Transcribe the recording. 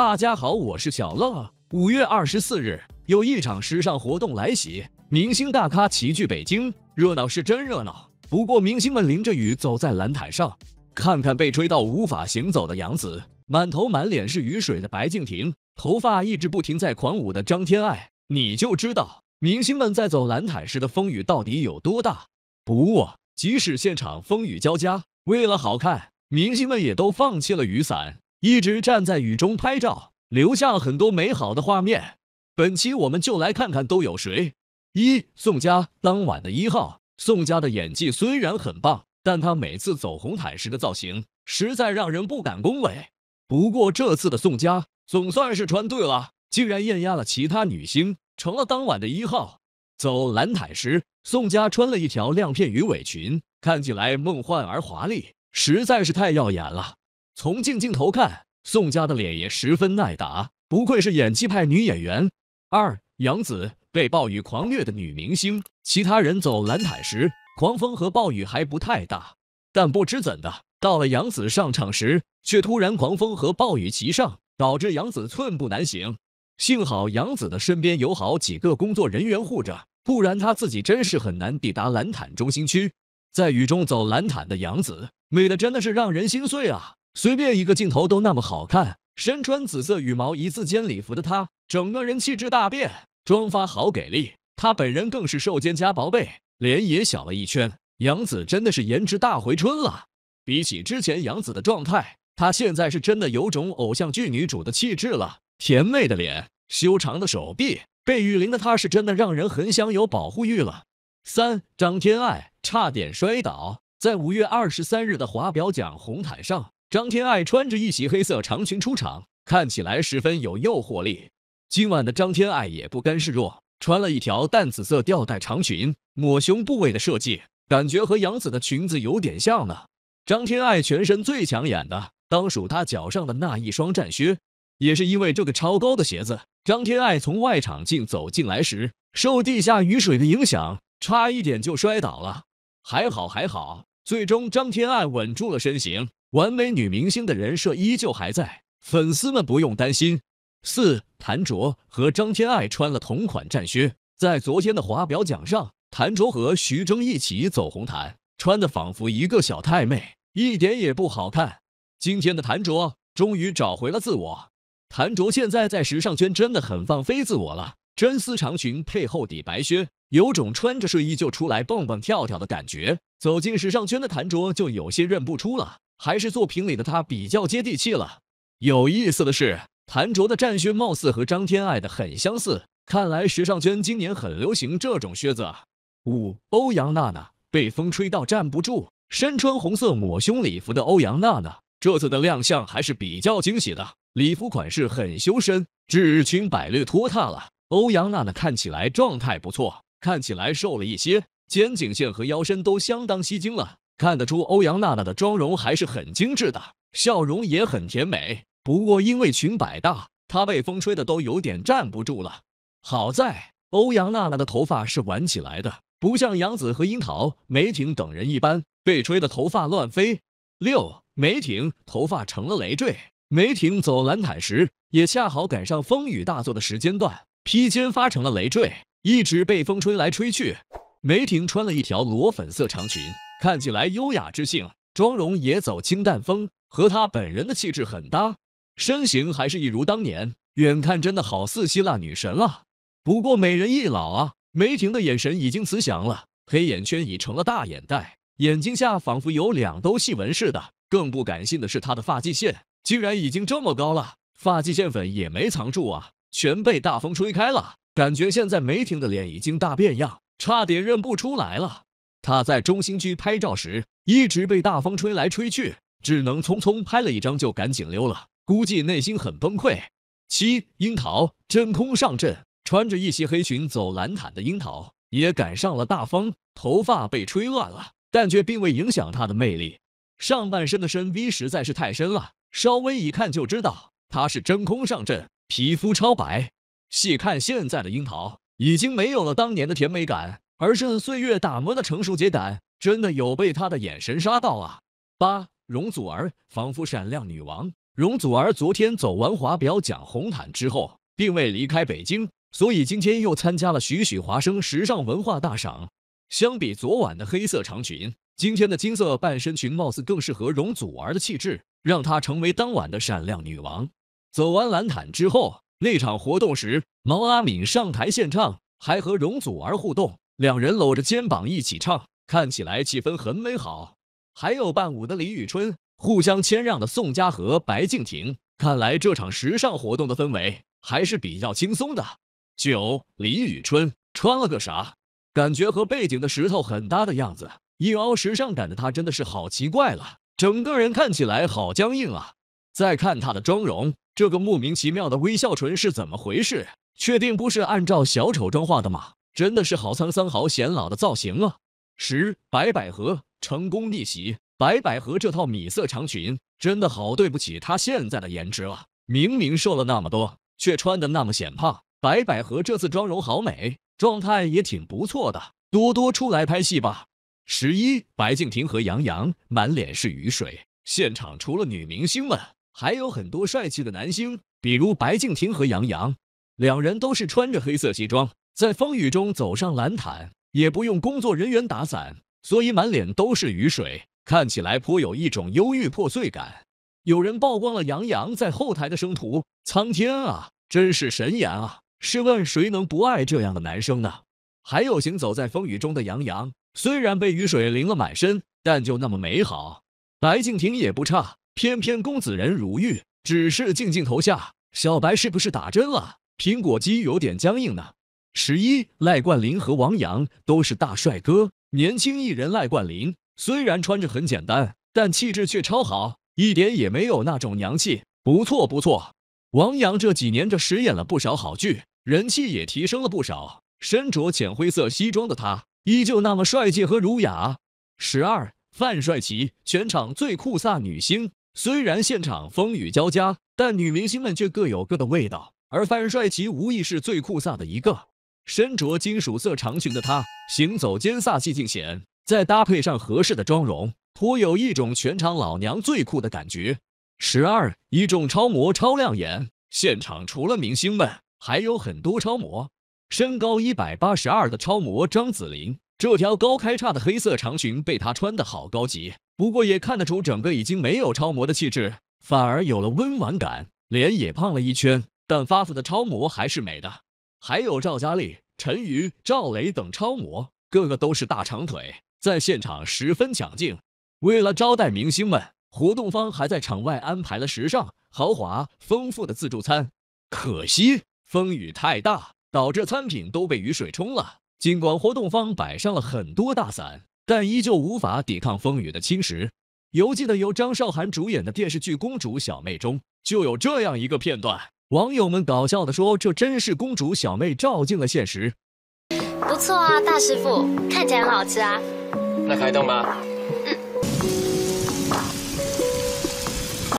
大家好，我是小乐。五月二十四日，有一场时尚活动来袭，明星大咖齐聚北京，热闹是真热闹。不过，明星们淋着雨走在蓝毯上，看看被吹到无法行走的杨紫，满头满脸是雨水的白敬亭，头发一直不停在狂舞的张天爱，你就知道明星们在走蓝毯时的风雨到底有多大。不过，即使现场风雨交加，为了好看，明星们也都放弃了雨伞。一直站在雨中拍照，留下很多美好的画面。本期我们就来看看都有谁。一宋佳当晚的一号，宋佳的演技虽然很棒，但她每次走红毯时的造型实在让人不敢恭维。不过这次的宋佳总算是穿对了，竟然艳压了其他女星，成了当晚的一号。走蓝毯时，宋佳穿了一条亮片鱼尾裙，看起来梦幻而华丽，实在是太耀眼了。从近镜头看，宋佳的脸也十分耐打，不愧是演技派女演员。二杨紫被暴雨狂虐的女明星，其他人走蓝毯时，狂风和暴雨还不太大，但不知怎的，到了杨紫上场时，却突然狂风和暴雨齐上，导致杨紫寸步难行。幸好杨紫的身边有好几个工作人员护着，不然她自己真是很难抵达蓝毯中心区。在雨中走蓝毯的杨紫，美的真的是让人心碎啊！随便一个镜头都那么好看，身穿紫色羽毛一字肩礼服的她，整个人气质大变，妆发好给力。她本人更是瘦肩加薄背，脸也小了一圈。杨子真的是颜值大回春了，比起之前杨子的状态，她现在是真的有种偶像剧女主的气质了。甜美的脸，修长的手臂，被雨淋的她是真的让人很想有保护欲了。三张天爱差点摔倒，在五月二十三日的华表奖红毯上。张天爱穿着一袭黑色长裙出场，看起来十分有诱惑力。今晚的张天爱也不甘示弱，穿了一条淡紫色吊带长裙，抹胸部位的设计感觉和杨紫的裙子有点像呢。张天爱全身最抢眼的当属她脚上的那一双战靴，也是因为这个超高的鞋子，张天爱从外场进走进来时，受地下雨水的影响，差一点就摔倒了。还好还好，最终张天爱稳住了身形。完美女明星的人设依旧还在，粉丝们不用担心。四，谭卓和张天爱穿了同款战靴，在昨天的华表奖上，谭卓和徐峥一起走红毯，穿的仿佛一个小太妹，一点也不好看。今天的谭卓终于找回了自我。谭卓现在在时尚圈真的很放飞自我了，真丝长裙配厚底白靴，有种穿着睡衣就出来蹦蹦跳跳的感觉。走进时尚圈的谭卓就有些认不出了。还是作品里的他比较接地气了。有意思的是，谭卓的战靴貌似和张天爱的很相似，看来时尚圈今年很流行这种靴子啊。五，欧阳娜娜被风吹到站不住，身穿红色抹胸礼服的欧阳娜娜这次的亮相还是比较惊喜的，礼服款式很修身，至裙摆略拖沓了。欧阳娜娜看起来状态不错，看起来瘦了一些，肩颈线和腰身都相当吸睛了。看得出欧阳娜娜的妆容还是很精致的，笑容也很甜美。不过因为裙摆大，她被风吹的都有点站不住了。好在欧阳娜娜的头发是挽起来的，不像杨子和樱桃、梅婷等人一般被吹的头发乱飞。六梅婷头发成了累赘，梅婷走蓝毯时也恰好赶上风雨大作的时间段，披肩发成了累赘，一直被风吹来吹去。梅婷穿了一条裸粉色长裙。看起来优雅知性，妆容也走清淡风，和她本人的气质很搭。身形还是一如当年，远看真的好似希腊女神啊！不过美人易老啊，梅婷的眼神已经慈祥了，黑眼圈已成了大眼袋，眼睛下仿佛有两兜细纹似的。更不敢信的是她的发际线竟然已经这么高了，发际线粉也没藏住啊，全被大风吹开了。感觉现在梅婷的脸已经大变样，差点认不出来了。他在中心区拍照时，一直被大风吹来吹去，只能匆匆拍了一张就赶紧溜了，估计内心很崩溃。七樱桃真空上阵，穿着一袭黑裙走蓝毯的樱桃也赶上了大风，头发被吹乱了，但却并未影响她的魅力。上半身的深 V 实在是太深了，稍微一看就知道她是真空上阵，皮肤超白。细看现在的樱桃，已经没有了当年的甜美感。而这岁月打磨的成熟姐感，真的有被他的眼神杀到啊！八，容祖儿仿佛闪亮女王。容祖儿昨天走完华表奖红毯之后，并未离开北京，所以今天又参加了许许华生时尚文化大赏。相比昨晚的黑色长裙，今天的金色半身裙貌似更适合容祖儿的气质，让她成为当晚的闪亮女王。走完蓝毯之后，那场活动时，毛阿敏上台献唱，还和容祖儿互动。两人搂着肩膀一起唱，看起来气氛很美好。还有伴舞的李宇春，互相谦让的宋佳和白敬亭，看来这场时尚活动的氛围还是比较轻松的。九，李宇春穿了个啥？感觉和背景的石头很搭的样子。一凹时尚感的她真的是好奇怪了，整个人看起来好僵硬啊！再看她的妆容，这个莫名其妙的微笑唇是怎么回事？确定不是按照小丑妆画的吗？真的是好沧桑、好显老的造型啊！十白百合成功逆袭，白百合这套米色长裙真的好对不起她现在的颜值啊！明明瘦了那么多，却穿的那么显胖。白百合这次妆容好美，状态也挺不错的，多多出来拍戏吧！十一白敬亭和杨洋满脸是雨水，现场除了女明星们，还有很多帅气的男星，比如白敬亭和杨洋，两人都是穿着黑色西装。在风雨中走上蓝毯，也不用工作人员打伞，所以满脸都是雨水，看起来颇有一种忧郁破碎感。有人曝光了杨洋在后台的生图，苍天啊，真是神颜啊！试问谁能不爱这样的男生呢？还有行走在风雨中的杨洋，虽然被雨水淋了满身，但就那么美好。白敬亭也不差，偏偏公子人如玉，只是镜镜头下，小白是不是打针了？苹果肌有点僵硬呢。十一，赖冠霖和王阳都是大帅哥。年轻艺人赖冠霖虽然穿着很简单，但气质却超好，一点也没有那种娘气，不错不错。王阳这几年着实演了不少好剧，人气也提升了不少。身着浅灰色西装的他，依旧那么帅气和儒雅。十二，范帅奇全场最酷飒女星。虽然现场风雨交加，但女明星们却各有各的味道，而范帅奇无疑是最酷飒的一个。身着金属色长裙的她，行走间飒气尽显，再搭配上合适的妆容，颇有一种全场老娘最酷的感觉。十二，一众超模超亮眼。现场除了明星们，还有很多超模。身高一百八十二的超模张子琳，这条高开叉的黑色长裙被她穿的好高级，不过也看得出整个已经没有超模的气质，反而有了温婉感，脸也胖了一圈，但发福的超模还是美的。还有赵佳丽、陈瑜、赵雷等超模，个个都是大长腿，在现场十分抢镜。为了招待明星们，活动方还在场外安排了时尚、豪华、丰富的自助餐。可惜风雨太大，导致餐品都被雨水冲了。尽管活动方摆上了很多大伞，但依旧无法抵抗风雨的侵蚀。犹记得由张韶涵主演的电视剧《公主小妹》中，就有这样一个片段。网友们搞笑地说：“这真是公主小妹照进了现实。”不错啊，大师傅，看起来很好吃啊。那开动吧。